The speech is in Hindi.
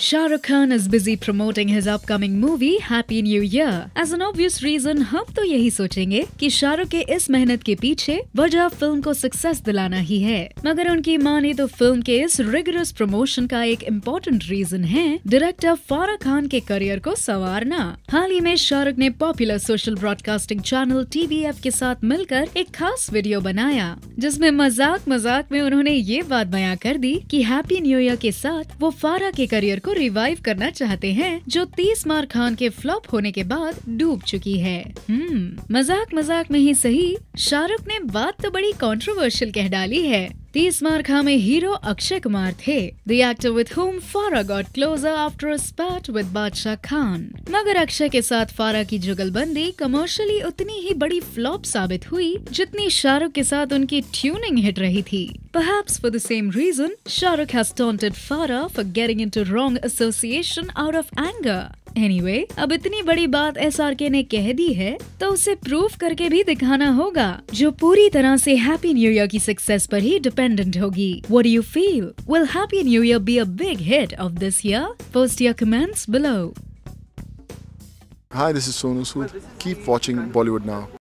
Shahrukh Khan Khan is busy promoting his upcoming movie Happy New Year. As an obvious reason, हम तो यही सोचेंगे कि शाहरुख के इस मेहनत के पीछे वजह फिल्म को सक्सेस दिलाना ही है मगर उनकी माने तो फिल्म के इस रिगरस प्रमोशन का एक इम्पोर्टेंट रीजन है डायरेक्टर फारा खान के करियर को संवारना हाल ही में शाहरुख ने popular social broadcasting channel F के साथ मिलकर एक खास वीडियो बनाया जिसमे मजाक मजाक में उन्होंने ये बात बयां कर दी की हैप्पी न्यू ईयर के साथ वो फारा के करियर को रिवाइव करना चाहते हैं जो तीस मार खान के फ्लॉप होने के बाद डूब चुकी है हम्म, मजाक मजाक में ही सही शाहरुख ने बात तो बड़ी कंट्रोवर्शियल कह डाली है तीस मार खा में हीरो अक्षय कुमार थे the actor with whom Farah got closer after a spat with Badshah Khan मगर अक्षय के साथ फारा की जुगलबंदी कमर्शियली उतनी ही बड़ी फ्लॉप साबित हुई जितनी शाहरुख के साथ उनकी ट्यूनिंग हिट रही थी Perhaps for the same reason, Shahrukh has taunted Farah for getting into wrong association out of anger. Anyway anyway, अब इतनी बड़ी बात एस ने कह दी है तो उसे प्रूफ करके भी दिखाना होगा जो पूरी तरह से हैप्पी न्यू ईयर की सक्सेस पर ही डिपेंडेंट होगी what do you feel will happy new year be a big hit of this year post your comments below Hi, this is Sonu Sood. Keep watching Bollywood now.